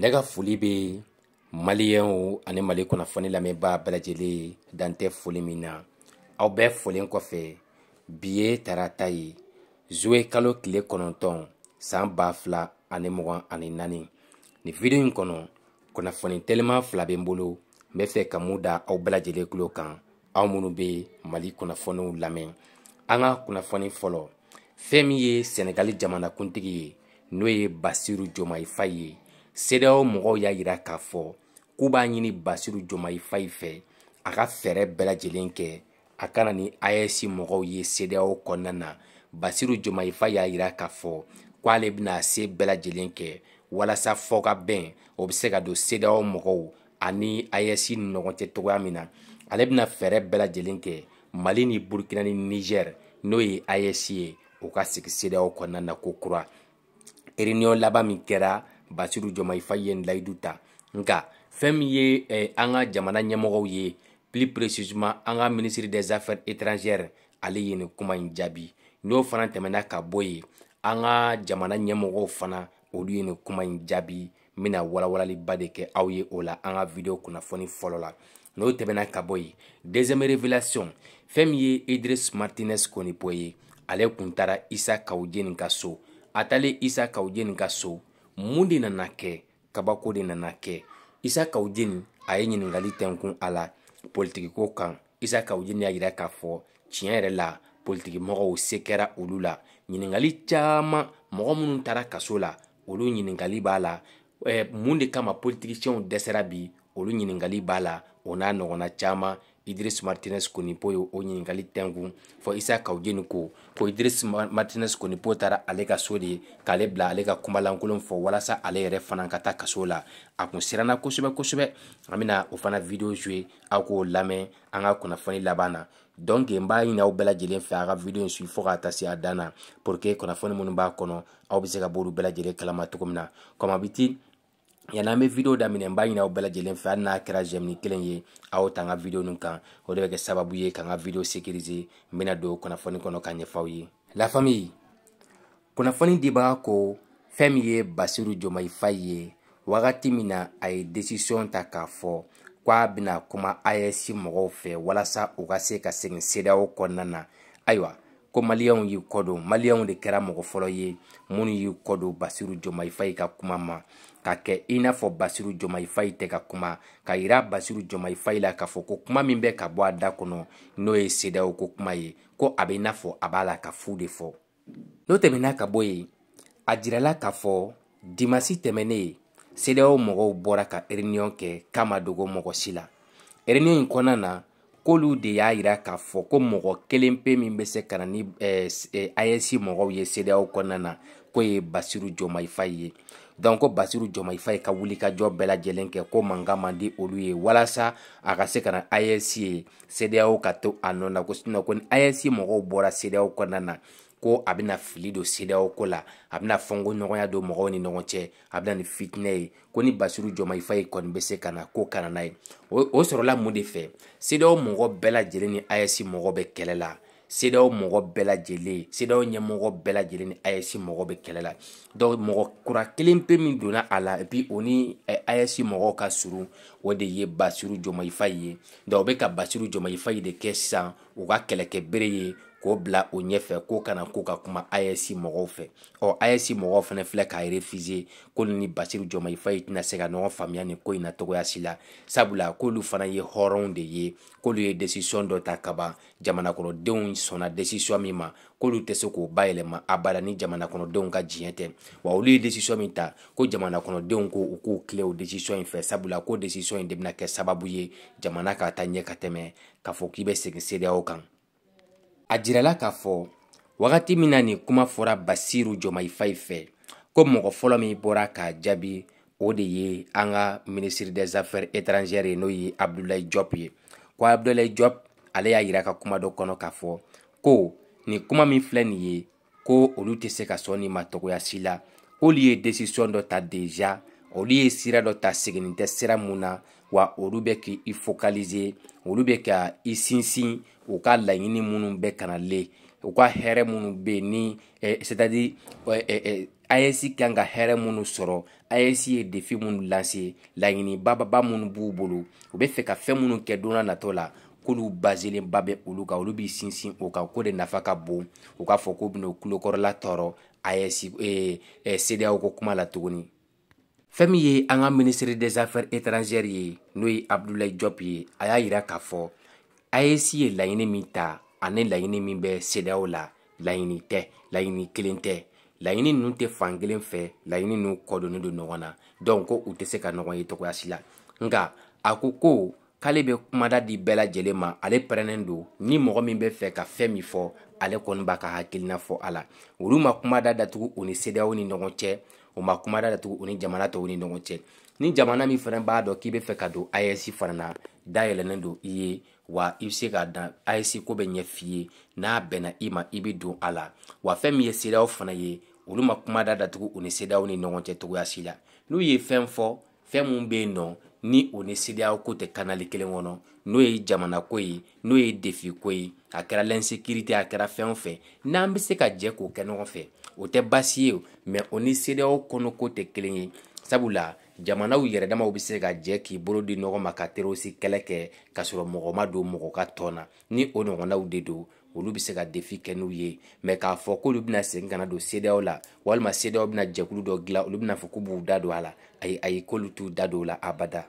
ne ka foli bɛ maliyɛnw ani mali kunnafoni lamɛnbaa bɛɛ lajɛlen dan tɛ foli min na aw bɛɛ folen kɔfɛ bi ye tarata ye zuwe kalo tile kɔnɔntɔn san ba fila ani mugan ani naani nin video in kɔnɔ kunnafoni telima fila bɛ n bolo n bɛ fɛ ka mun da aw bɛɛ lajɛlen tulo kan aw minnu bɛ mali kunnafoniw lamɛn an ka kunnafoni fɔlɔ fɛn min ye sɛnɛgali jamanakuntigi ye n'o ye basiru jomayifa ye sedeyaw mɔgɔw y'a yira k'a fɔ k'u b'a ɲini basiru jomaifayi fɛ a ka fɛɛrɛ bɛɛ lajɛlen kɛ a kana ni AES mɔgɔw ye CEDEAO kɔnɔna na Basiru Jomaifa y'a yira k'a fɔ k'ale bɛna a se bɛɛ lajɛlen kɛ walasa fɔ ka bɛn o bɛ se ka don CEDEAO mɔgɔw ani AES ni ɲɔgɔn cɛ cogoya min na ale bɛna fɛɛrɛ bɛɛ lajɛlen kɛ Mali ni Burukina ni Niger n'o ye AES ye o ka sigi CEDEAO kɔnɔna na ko kura réunion laban min kɛra basiru jɔmayifa yen layidu ta nka fɛn min ye eh, an ka jamana ɲɛmɔgɔw ye plus précisement an ka ministre des affaires étrangères ale ye nin kuma in jaabi n'o fana tɛmɛna ka bɔ yen an ka jamana ɲɛmɔgɔw fana olu ye nin kuma in jaabi n bɛna walawalaliba de kɛ aw ye o la an ka video kunnafoni fɔlɔ la n'o tɛmɛna ka bɔ yen deuxième révélation fɛn min ye idris martinez konipo ye ale kun taara isa kawuje nin ka so a talen isa kawuje nin ka so mun de nana kɛ kabako de nana kɛ isa kawjeni a ye ɲiningali tɛnkun a la politikiko kan isa kawjeni y'a yira k'a fɔ tiɲɛ yɛrɛ la politikimɔgɔw se kɛra olu la ɲiningali caaman mɔgɔ minnu taara kaso la olu ɲiningali b'a la eh, mun de kama politikisiyɛnw dɛsɛra bi olu ɲiningali b'a la o n'a ɲɔgɔnna caaman idris martinez kɔni po ye o ɲininkali tɛnku fɔ isa kawjeni ko ko idris martinez kɔni po taara ale ka so de k'ale bila ale ka kumalankolon fɔ walasa ale yɛrɛ fana ka taa kaso la a kun siranna kosɛbɛ kosɛbɛ an bena o fana video jue aw k'o lamɛn an ka kunnafoni laban na donc n b'a ɲini aw bɛɛ lajɛlen fɛ a ka video su fɔɔ k'a ta se a dan na pour que kunnafoni minnu b'a kɔnɔ aw be se ka b'olu bɛɛ lajɛlen kalama cogo min na kɔmabiti yan'an be video daminɛ n b'a ɲina aw bɛlajɛlen fɛ hali n'a kɛra jɛmini kelen ye aw ta n ka video nin kan o de bɛ kɛ sababu ye ka n ka video sécurise n bena don kunnafoni kɔnɔ k'a ɲɛfaw ye la famille kunnafoni dibaga ko fɛɛn min ye basiru jomayifa ye wagati min na a ye desisiyɔn ta k'a fɔ ko a bena kuma asc mɔgɔw fɛ walasa u ka se ka segin sedaw kɔnɔna na ayiwa ko maliyɛnw y'u kɔdon maliyɛnw de kɛra mɔgɔ fɔlɔ ye minnu y'u kɔdon basiru jɔmayifayi ka kuma ma ka kɛ i n'a fɔ basiru jɔmayifayi tɛ ka kuma ka yira basiru jɔmayifayi la k'a fɔ ko kuma min bɛ ka bɔ a da kɔnɔ n'o ye sedaw ko kuma ye ko a bɛ n'a fɔ a b'a la ka fu de fɔ n'o tɛmɛna ka bɔ yen a jirala k'a fɔ dimasi tɛmɛnen sedaw mɔgɔw bɔra ka ereniɲɔgɔn kɛ k'a ma dogo mɔgɔ si la ereniɲɔgɔn in kɔnɔna na k'olu de y'a yira k'a fɔ ko mɔgɔ kelen pe min bɛ se ka na ni asc mɔgɔw ye seereyaw kɔnɔna na ko ye basiru jɔmayifa ye donc ko basiru jɔmayifa ye ka wulikajɔ bɛɛ lajɛlen kɛ ko manga man di olu ye walasa a ka se ka na asc ye seereyaw ka to a nɔ na ko sinɔ ko ni asc mɔgɔw bɔra seereyaw kɔnɔna na ko a bena fili don sedeyaw ko la a bena fɔngo ɲɔgɔnya don mɔgɔw ni ɲɔgɔn cɛ a bena ni fitinɛ ye ko ni basiru jɔma ifa ye kɔni be se ka na ko kana na ye o sɔrɔla mun de fɛ sedeyaw mɔgɔ bɛɛ lajɛlen ni ayɛsi mɔgɔ bɛ kɛlɛ la sedaw mɔgɔ bɛɛ lajɛlen sedaw ɲɛmɔgɔ bɛɛ lajɛlen ni ayɛsi mɔgɔ bɛ kɛlɛ la donc mɔgɔ kura kelen pe min donna a la epi o ni ayɛsi mɔgɔw ka surun o de ye basiru jɔmayifayi ye donc o bɛ ka basiru jɔmayifayi de kɛ sisan u ka kɛlɛkɛ bere ye k'o bila o ɲɛfɛ ko kana ko ka kuma AES mɔgɔw fɛ ɔ AES mɔgɔw fana filɛ k'a refuser ko ni Basiru Jɔmayi Fayi tɛna se ka ɲɔgɔn faamuya nin ko in na cogoya si la sabula k'olu fana ye hɔrɔnw de ye k'olu ye decision dɔ ta kaban jamanakɔnɔdenw sɔnna decision min ma k'olu tɛ se k'o bayɛlɛma abada ni jamana kɔnɔdenw ka diɲɛ tɛ wa olu ye decision min ta ko jamana kɔnɔdenw ko u k'u tile o decision in fɛ sabula ko decision in de bɛna kɛ sababu ye jamana ka taa ɲɛ ka tɛmɛ k'a fɔ k'i bɛ segin CEDEAO kan a jirala k'a fɔ wagati min na nin kuma fɔra basiru jɔmayifayi fɛ ko mɔgɔ fɔlɔ min bɔra k'a jaabi o de ye an ka ministre des affaires étrangères ye n'o ye abdulayi jɔp ye ko abdulayi jɔp ale y'a yira ka kuma dɔ kɔnɔ k'a fɔ ko nin kuma min filɛ nin ye ko olu tɛ se ka sɔn nin ma togoya si la k'olu ye desisiyɔn dɔ ta deja olu ye sira dɔ ta seginin tɛ sira mun na wa olu bɛ k' i focalize olu bɛ ka i sinsin u ka laɲini minnu bɛ kana le u ka hɛrɛ minnu bɛ yen ni eh, c'est à dire eh, eh, AES kan ka hɛrɛ minnu sɔrɔ AES ye défi minnu lancer laɲini bababa minnu b'u bolo u bɛ fɛ ka fɛn minnu kɛ don n'a nataw la k'olu bazelenba bɛ olu kan olu b'i sinsin o kan ko de nafa ka bon u k'a fɔ k'u bɛna u tulokɔrɔla tɔɔrɔ AES eh, eh, CEDEAO ko kuma la tuguni fɛɛn min ye an ka minisiri des affaires étrangères ye n'o ye abdulayi jɔp ye a y'a yira k'a fɔ aec ye laɲini min ta ani laɲini min bɛ sedaw la laɲini tɛ laɲini kelen tɛ laɲini ninnu tɛ fan kelen fɛ laɲini ninnu kɔdonnen don ɲɔgɔn na donc ko u tɛ se ka ɲɔgɔn ye tɔgɔya si la nka a ko ko k'ale bɛ kumada di bɛɛ lajɛlen ma ale pɛrɛnnen don ni mɔgɔ min bɛ fɛ ka fɛn min fɔ ale kɔni b'a ka hakilina fɔ a la olu ma kumada datugu u ni sedaw ni ɲɔgɔn cɛ o ma kuma datugu o ni jamana tɔw ni ɲɔgɔn cɛ ni jamana min fana b'a dɔn k'i bɛ fɛ ka don AES fana na dayɛlɛnnen don i ye wa i bɛ se ka dan AES ko bɛ ɲɛ f'i ye n'a bɛnna i ma i bɛ don a la wa fɛn min ye CEDEAO fana ye olu ma kuma da datugu o ni CEDEAO ni ɲɔgɔn cɛ cogoya si la n'u ye fɛn fɔ fɛn min bɛ yen nɔ ni o ni CEDEAO ko tɛ kanali kelen kɔnɔ n'o ye jamana ko ye n'o ye defi ko ye a kɛra l'insécurité a kɛra fɛn o fɛn n'an bɛ se ka jɛ k'o kɛ ɲɔgɔn fɛ o tɛ baasi ye mɛ o ni seereyaw kɔnɔko tɛ kelen ye sabula jamanaw yɛrɛdamaw bɛ se ka jɛ k'i bolo di ɲɔgɔn ma ka terorisi kɛlɛ kɛ k'a sɔrɔ mɔgɔ ma don mɔgɔ ka tɔn na ni o ɲɔgɔnnaw de don olu bɛ se ka defi kɛ n'u ye mɛ k'a fɔ k'olu bɛna segin ka na don seereyaw la walima seereyaw bɛna jɛkulu dɔ dilan olu bɛna fɔ k'u b'u da don a la ayi ayi k'olu t'u da don o la abada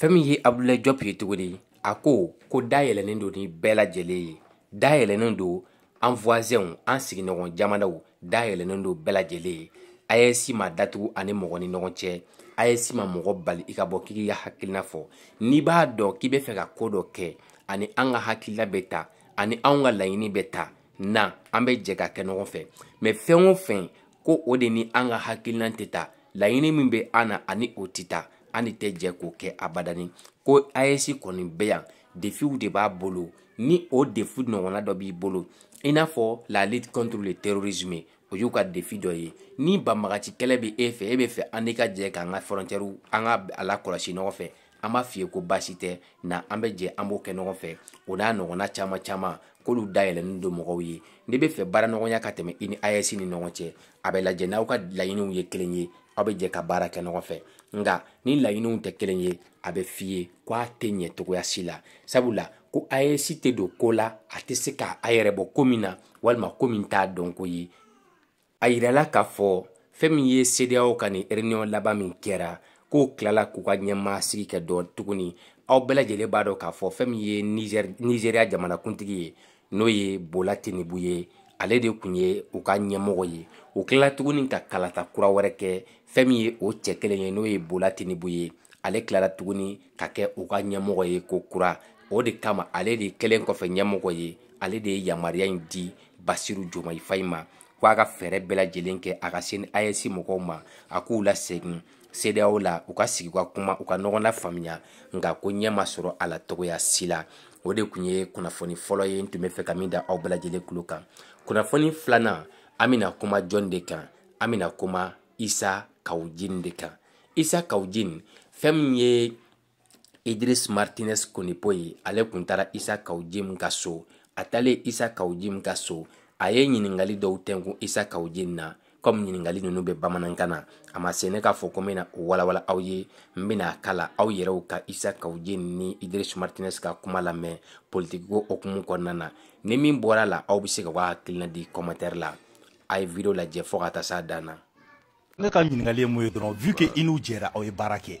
fɛn min ye abudulayi jɔpu ye tuguni a ko ko dayɛlɛnnen don ni bɛɛ lajɛlen ye dayɛlɛnnen don an voisinw an sigiɲɔgɔn jamanaw dayɛlɛnnen don bɛɛ lajɛlen ye a ye si ma datugu ani mɔgɔ ni ɲɔgɔn cɛ a ye si ma mɔgɔ bali i ka bɔ k'i k'i ka hakilina fɔ n'i b'a dɔn k'i bɛ fɛ ka ko dɔ kɛ ani an ka hakilina bɛ ta ani anw ka laɲini bɛ ta na an bɛ jɛ ka kɛ ɲɔgɔn fɛ mɛ fɛn o fɛn ko o de ni an ka hakilina tɛ ta laɲini min bɛ an na ani o tɛ ta an de tɛ jɛ k'o kɛ abadani ko AES kɔni bɛ yan defiw de b'a bolo ni o defu ɲɔgɔnna dɔ b'i bolo i n'a fɔ la lutte contre le terrorisme o y'u ka défi dɔ ye ni banbagaci kɛlɛ bɛ e fɛ e bɛ fɛ an de ka jɛ k'an ka frontière an ka a lakɔlɔsi ɲɔgɔn fɛ an b'a f'i ye ko baasi tɛ na an bɛ jɛ an b'o kɛ ɲɔgɔn fɛ o n'a ɲɔgɔnna caman caman k'olu dayɛlɛnnen don mɔgɔw ye n'i bɛ fɛ baara ɲɔgɔnya ka tɛmɛ i ni AES ni ɲɔgɔn cɛ a bɛ lajɛ n'aw ka laɲiniw ye kelen ye aw bɛ jɛ ka baara kɛ ɲɔgɔn fɛ nga ni laɲiniw tɛ kelen ye a bɛ f'i ye ko a tɛ ɲɛ togoya si la sabula ko AES tɛ don ko la a tɛ se k'a yɛrɛ bɔ ko min na walima ko min t'a dɔnko ye a yirala k'a fɔ fɛn min ye CEDEAO ka nin réunion laban min kɛra k'o tilala k'u ka ɲɛmaasigi kɛ dɔn tuguni aw bɛɛ lajɛlen b'a dɔn k'a fɔ fɛn min ye Niger Nigeria jamanakuntigi ye n'o ye Bola Tinubu ye ale de kun ye u ka ɲɛmɔgɔ ye u tilala tuguni ka kalata kura wɛrɛ kɛ fɛn min ye o cɛ kelen ye n'o ye bola tinibu ye ale tilala tuguni ka kɛ u ka ɲɛmɔgɔ ye ko kura o de kama ale de kelen kɔfɛ ɲɛmɔgɔ ye ale de ye yamariya in di basiru jomaifayi ma ko a ka fɛɛrɛ bɛɛ lajɛlen kɛ a ka seni ayesi mɔgɔw ma a k'u lasegin sedeyaw la u ka sigi ka kuma u ka ɲɔgɔn lafaamuya nka ko ɲɛ ma sɔrɔ a la togoya si la o de kun ye kunnafoni fɔlɔ ye n tun be fɛ ka min da aw bɛlajɛlen kulo kan kunnafoni filanan an bena kuma jɔn de kan an bena kuma isa kawujini de kan isa kawujini fɛn min ye idris martinez konipo ye ale kun tara isa kawujini ka so a talen isa kawujini ka so a ye ɲiningali dɔw tɛnkun isa kawujini na kɔmi ɲiningali ninnu bɛ bamanankan na a ma se ne k'a fɔ ko n bɛna o walawala aw ye n bɛna a kala aw yɛrɛw ka isa kawuje ni idris martinez ka kuma lamɛn politiko hokumu kɔnɔna na ni min bɔra la aw bɛ se ka wa hakilina di kɔmatɛri la a ye video lajɛ fɔ ka taa s'a dan na ne ka ɲiningali ye mun ye dɔrɔn vu ke i n'u jɛra aw ye baara kɛ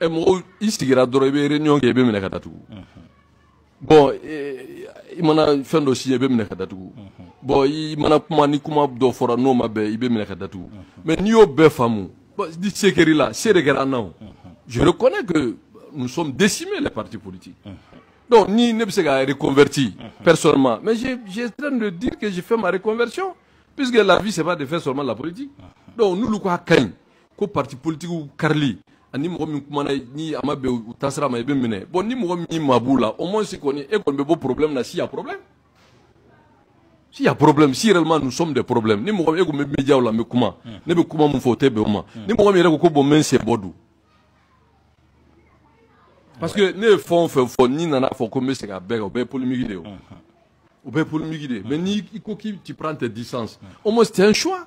Et eh, moi, ici, sigira dɔrɔn i bɛ réunion kɛ i bɛ minɛ ka datugu, bon i mana fɛn dɔ si ye i bɛ minɛ ka bon i mana kuma ni kuma dɔ fɔra n'o ma bɛn i bɛ minɛ ka datugu, mais n'i y'o bɛɛ faamu ni se kɛr'i la se de kɛra an je reconnais que nous sommes décimés les partis politiques, donc ni ne bɛ se ka reconverti personnellement mais je suis en train de dire que j'ai fait ma reconversion puisque la vie c'est pas de faire seulement la politique donc nous, ko ne ka pas ko parti politique ou ani mɔgɔ min ni a ma bɛn u bon ni mɔgɔ min ma au moins si kɔni e kɔni bɛ problème na si y a problème si y a problème si réellement nous sommes des problèmes ni mɔgɔ e kun bɛ médiaw la n bɛ kuma mm. ne bɛ kuma min fɔ o mm. ni mɔgɔ min yɛrɛ ko ko bon bodou. parce que ne ye fɛn n'i nana fɔ ko n bɛ segin a bɛɛ kan o bɛɛ ye polémique de ye o mais n'i ko k'i tu prends tes distances au moins c'est un choix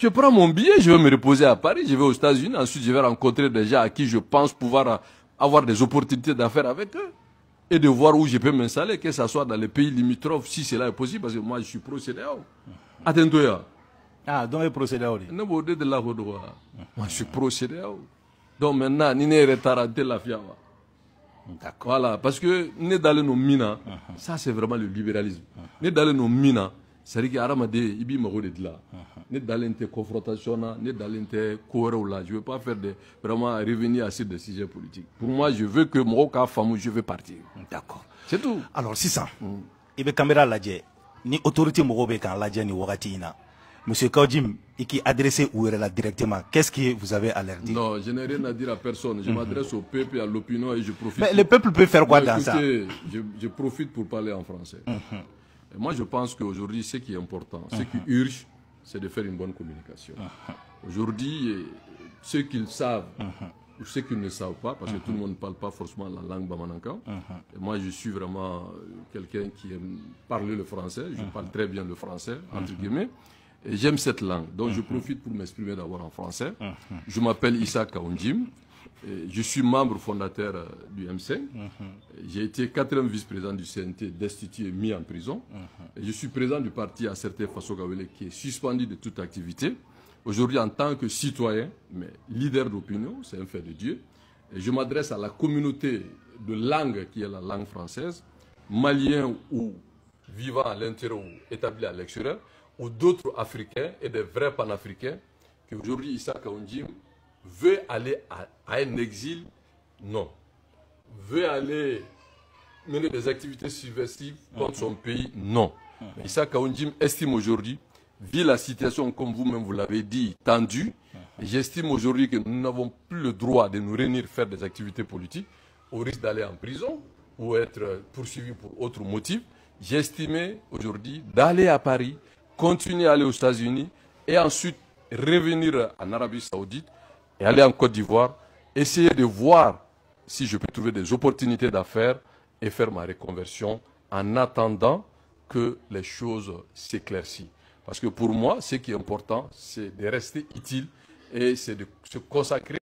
Je prends mon billet, je vais me reposer à Paris, je vais aux États-Unis, ensuite je vais rencontrer des gens à qui je pense pouvoir avoir des opportunités d'affaires avec eux et de voir où je peux m'installer, que ce soit dans les pays limitrophes, si cela est possible, parce que moi je suis procédé. cdao attends Ah, donc le pro Non, vous de la ah. Moi je suis procédé. Donc maintenant, ni ne retarder la fiawa. Ah. D'accord. Voilà, parce que ne d'aller nos mina, uh-huh. ça c'est vraiment le libéralisme. Ne d'aller nos mina, c'est-à-dire qu'il y a de là. Uh-huh ne dalen tɛ confrontation na ne dalen la je veux pas faire de vraiment revenir à sur des sujets politiques pour moi je veux que mɔgɔw k'a je veux partir d'accord c'est tout alors sisan il mm. i bɛ kamera lajɛ ni autorité mɔgɔw bɛ k'an lajɛ ni wagati in na Monsieur Kaudjim, qui est ou directement, qu'est-ce que vous avez à dire Non, je n'ai rien à dire à personne. Je mhm. m'adresse au peuple, et à l'opinion et je profite. Mais le peuple peut faire quoi dans ça je, je, profite pour parler en français. Mhm. moi, je pense qu'aujourd'hui, ce qui est important, ce qui urge, c'est de faire une bonne communication. Ah, ah. Aujourd'hui, euh, ceux qui le savent ah, ou ceux qui ne le savent pas, parce que tout le monde ne parle pas forcément la langue et Moi, je suis vraiment euh, quelqu'un qui aime parler le français. Je parle très bien le français, entre guillemets. J'aime cette langue. Donc, je profite pour m'exprimer d'abord en français. Je m'appelle Issa Kaoundjim. Euh, je suis membre fondateur euh, du MC. 5 mhm. J'ai été quatrième vice-président du CNT, destitué et mis en prison. Mhm. Je suis président du parti Acerté Faso Gawele qui est suspendu de toute activité. Aujourd'hui, en tant que citoyen, mais leader d'opinion, c'est un fait de Dieu, je m'adresse à la communauté de langue qui est la langue française, malien ou vivant à l'intérieur ou établi à l'extérieur, ou d'autres Africains et des vrais panafricains, qu'aujourd'hui, Issa Kaoundjim veut aller à, un exil, non. Veut aller mener des activités subversives dans son pays, non. Issa Kaoundjim estime aujourd'hui, vu la situation, comme vous-même vous, l'avez dit, tendue, j'estime aujourd'hui que nous n'avons plus le droit de nous réunir faire des activités politiques au risque d'aller en prison ou être poursuivi pour autre motif. J'estimais aujourd'hui d'aller à Paris, continuer à aller aux États-Unis et ensuite revenir en Arabie Saoudite et aller en Côte d'Ivoire, essayer de voir si je peux trouver des opportunités d'affaires et faire ma reconversion en attendant que les choses s'éclaircissent. Parce que pour moi, ce qui est important, c'est de rester utile et c'est de se consacrer.